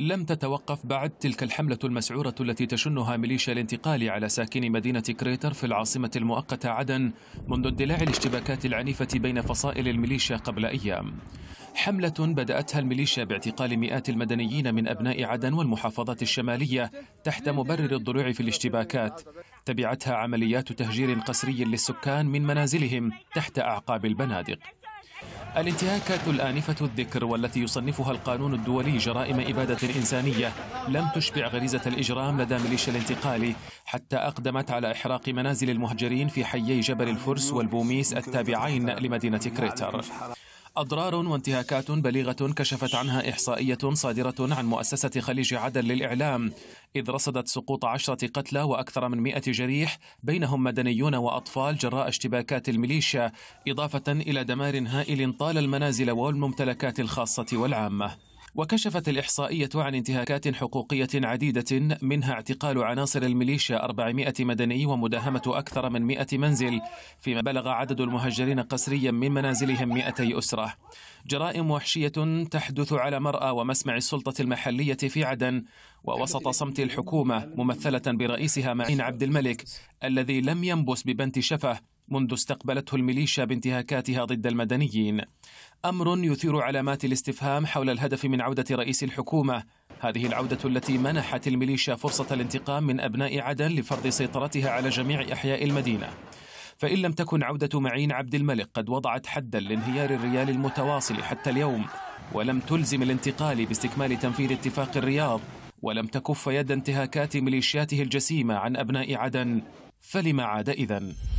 لم تتوقف بعد تلك الحملة المسعورة التي تشنها ميليشيا الانتقال على ساكني مدينة كريتر في العاصمة المؤقتة عدن منذ اندلاع الاشتباكات العنيفة بين فصائل الميليشيا قبل أيام حملة بدأتها الميليشيا باعتقال مئات المدنيين من أبناء عدن والمحافظات الشمالية تحت مبرر الضلوع في الاشتباكات تبعتها عمليات تهجير قسري للسكان من منازلهم تحت أعقاب البنادق الانتهاكات الآنفة الذكر والتي يصنفها القانون الدولي جرائم إبادة إنسانية لم تشبع غريزة الإجرام لدى ميليشيا الانتقالي حتى أقدمت على إحراق منازل المهجرين في حيي جبل الفرس والبوميس التابعين لمدينة كريتر أضرار وانتهاكات بليغة كشفت عنها إحصائية صادرة عن مؤسسة خليج عدن للإعلام إذ رصدت سقوط عشرة قتلى وأكثر من مئة جريح بينهم مدنيون وأطفال جراء اشتباكات الميليشيا إضافة إلى دمار هائل طال المنازل والممتلكات الخاصة والعامة وكشفت الإحصائية عن انتهاكات حقوقية عديدة منها اعتقال عناصر الميليشيا 400 مدني ومداهمة أكثر من 100 منزل فيما بلغ عدد المهجرين قسريا من منازلهم 200 أسرة جرائم وحشية تحدث على مرأى ومسمع السلطة المحلية في عدن ووسط صمت الحكومة ممثلة برئيسها معين عبد الملك الذي لم ينبس ببنت شفه منذ استقبلته الميليشيا بانتهاكاتها ضد المدنيين امر يثير علامات الاستفهام حول الهدف من عوده رئيس الحكومه هذه العوده التي منحت الميليشيا فرصه الانتقام من ابناء عدن لفرض سيطرتها على جميع احياء المدينه فان لم تكن عوده معين عبد الملك قد وضعت حدا لانهيار الريال المتواصل حتى اليوم ولم تلزم الانتقال باستكمال تنفيذ اتفاق الرياض ولم تكف يد انتهاكات ميليشياته الجسيمه عن ابناء عدن فلما عاد اذن